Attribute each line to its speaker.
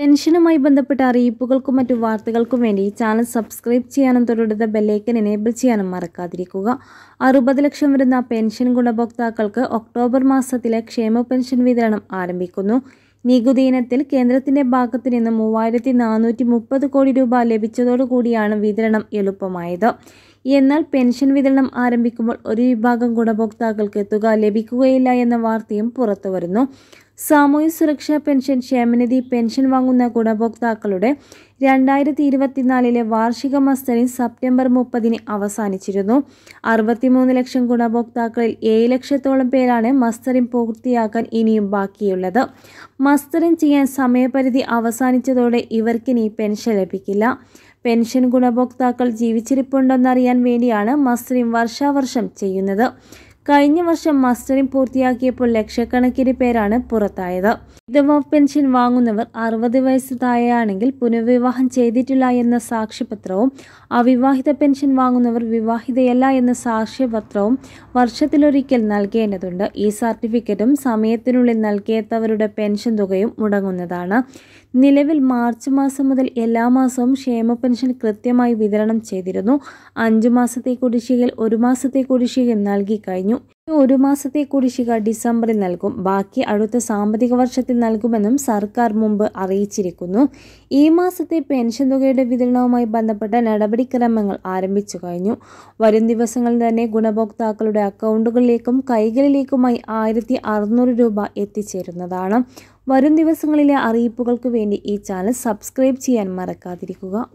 Speaker 1: പെൻഷനുമായി ബന്ധപ്പെട്ട അറിയിപ്പുകൾക്കും മറ്റു വാർത്തകൾക്കും വേണ്ടി ഈ ചാനൽ സബ്സ്ക്രൈബ് ചെയ്യാനും തുടരുന്ന ബെല്ലൈക്കൻ എനേബിൾ ചെയ്യാനും മറക്കാതിരിക്കുക അറുപത് ലക്ഷം വരുന്ന പെൻഷൻ ഗുണഭോക്താക്കൾക്ക് ഒക്ടോബർ മാസത്തിലെ ക്ഷേമ പെൻഷൻ വിതരണം ആരംഭിക്കുന്നു നികുതി ഇനത്തിൽ കേന്ദ്രത്തിന്റെ ഭാഗത്തു നിന്ന് മൂവായിരത്തി നാനൂറ്റി മുപ്പത് കോടി രൂപ ലഭിച്ചതോടുകൂടിയാണ് വിതരണം എളുപ്പമായത് എന്നാൽ പെൻഷൻ വിതരണം ആരംഭിക്കുമ്പോൾ ഒരു വിഭാഗം ഗുണഭോക്താക്കൾക്ക് തുക ലഭിക്കുകയില്ല എന്ന വാർത്തയും പുറത്തുവരുന്നു സാമൂഹ്യ സുരക്ഷാ പെൻഷൻ ക്ഷേമനിധി പെൻഷൻ വാങ്ങുന്ന ഗുണഭോക്താക്കളുടെ രണ്ടായിരത്തി ഇരുപത്തിനാലിലെ വാർഷിക മസ്റ്ററിൻ സെപ്റ്റംബർ മുപ്പതിന് അവസാനിച്ചിരുന്നു അറുപത്തിമൂന്ന് ലക്ഷം ഗുണഭോക്താക്കളിൽ ഏഴ് ലക്ഷത്തോളം പേരാണ് മസ്റ്ററിൻ പൂർത്തിയാക്കാൻ ഇനിയും ബാക്കിയുള്ളത് മസ്റ്ററിൻ ചെയ്യാൻ സമയപരിധി അവസാനിച്ചതോടെ ഇവർക്കിനി പെൻഷൻ ലഭിക്കില്ല പെൻഷൻ ഗുണഭോക്താക്കൾ ജീവിച്ചിരിപ്പുണ്ടെന്നറിയാൻ വേണ്ടിയാണ് മസ്റ്ററിൻ വർഷാവർഷം ചെയ്യുന്നത് കഴിഞ്ഞ വർഷം മസ്റ്ററിംഗ് പൂർത്തിയാക്കിയപ്പോൾ ലക്ഷക്കണക്കിന് പേരാണ് പുറത്തായത് വിധവ പെൻഷൻ വാങ്ങുന്നവർ അറുപത് വയസ്സ് താഴെയാണെങ്കിൽ പുനർവിവാഹം ചെയ്തിട്ടില്ല എന്ന സാക്ഷ്യപത്രവും അവിവാഹിത പെൻഷൻ വാങ്ങുന്നവർ വിവാഹിതയല്ല എന്ന സാക്ഷ്യപത്രവും വർഷത്തിലൊരിക്കൽ നൽകേണ്ടതുണ്ട് ഈ സർട്ടിഫിക്കറ്റും സമയത്തിനുള്ളിൽ നൽകിയെത്തവരുടെ പെൻഷൻ തുകയും മുടങ്ങുന്നതാണ് നിലവിൽ മാർച്ച് മാസം മുതൽ എല്ലാ മാസവും ക്ഷേമ പെൻഷൻ കൃത്യമായി വിതരണം ചെയ്തിരുന്നു അഞ്ചു മാസത്തെ കുടിശ്ശികയിൽ ഒരു മാസത്തെ കുടിശ്ശികയും നൽകി കഴിഞ്ഞു ഒരു മാസത്തെ കുടിശ്ശിക ഡിസംബറിൽ നൽകും ബാക്കി അടുത്ത സാമ്പത്തിക വർഷത്തിൽ നൽകുമെന്നും സർക്കാർ മുമ്പ് അറിയിച്ചിരിക്കുന്നു ഈ മാസത്തെ പെൻഷൻ തുകയുടെ വിതരണവുമായി ബന്ധപ്പെട്ട നടപടിക്രമങ്ങൾ ആരംഭിച്ചു കഴിഞ്ഞു വരും ദിവസങ്ങളിൽ തന്നെ ഗുണഭോക്താക്കളുടെ അക്കൗണ്ടുകളിലേക്കും കൈകളിലേക്കുമായി ആയിരത്തി രൂപ എത്തിച്ചേരുന്നതാണ് വരും ദിവസങ്ങളിലെ അറിയിപ്പുകൾക്ക് വേണ്ടി ഈ ചാനൽ സബ്സ്ക്രൈബ് ചെയ്യാൻ മറക്കാതിരിക്കുക